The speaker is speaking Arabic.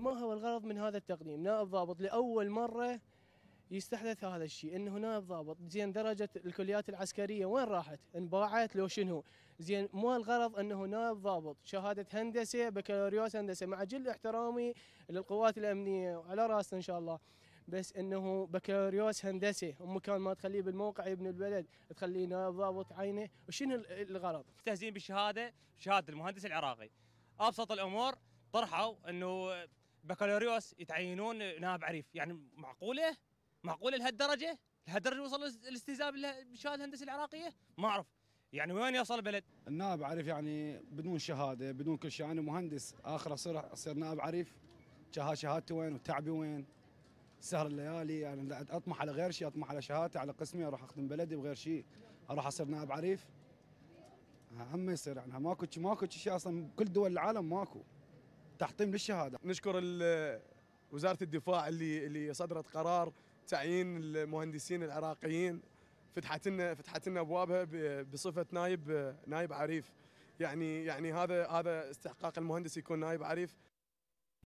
ما هو الغرض من هذا التقديم نائب ضابط لأول مرة يستحدث هذا الشيء انه نائب ضابط زين درجه الكليات العسكريه وين راحت انباعت لو شنو زين مو الغرض انه نائب ضابط شهاده هندسه بكالوريوس هندسه مع جل احترامي للقوات الامنيه وعلى راسنا ان شاء الله بس انه بكالوريوس هندسه ومكان ما تخليه بالموقع ابن البلد تخليه نائب ضابط عينه وشنو الغرض تهزين بالشهاده شهاده المهندس العراقي ابسط الامور طرحوا انه بكالوريوس يتعينون نائب عريف يعني معقوله معقوله لهالدرجه لهالدرجه وصل الاستهزاء بالشهاده الهندسه العراقيه ما اعرف يعني وين يوصل البلد النائب عريف يعني بدون شهاده بدون كل شيء انا مهندس اخر اصير اصير نائب عريف شهادتي وين وتعبي وين سهر الليالي يعني اطمح على غير شيء اطمح على شهادتي على قسمي اروح اخدم بلدي بغير شيء اروح اصير نائب عريف هم يصير يعني ماكو ماكو شيء اصلا بكل دول العالم ماكو تحطيم للشهاده نشكر وزاره الدفاع اللي اللي صدرت قرار تعيين المهندسين العراقيين فتحت لنا فتحت لنا ابوابها بصفه نائب نائب عريف يعني يعني هذا هذا استحقاق المهندس يكون نائب عريف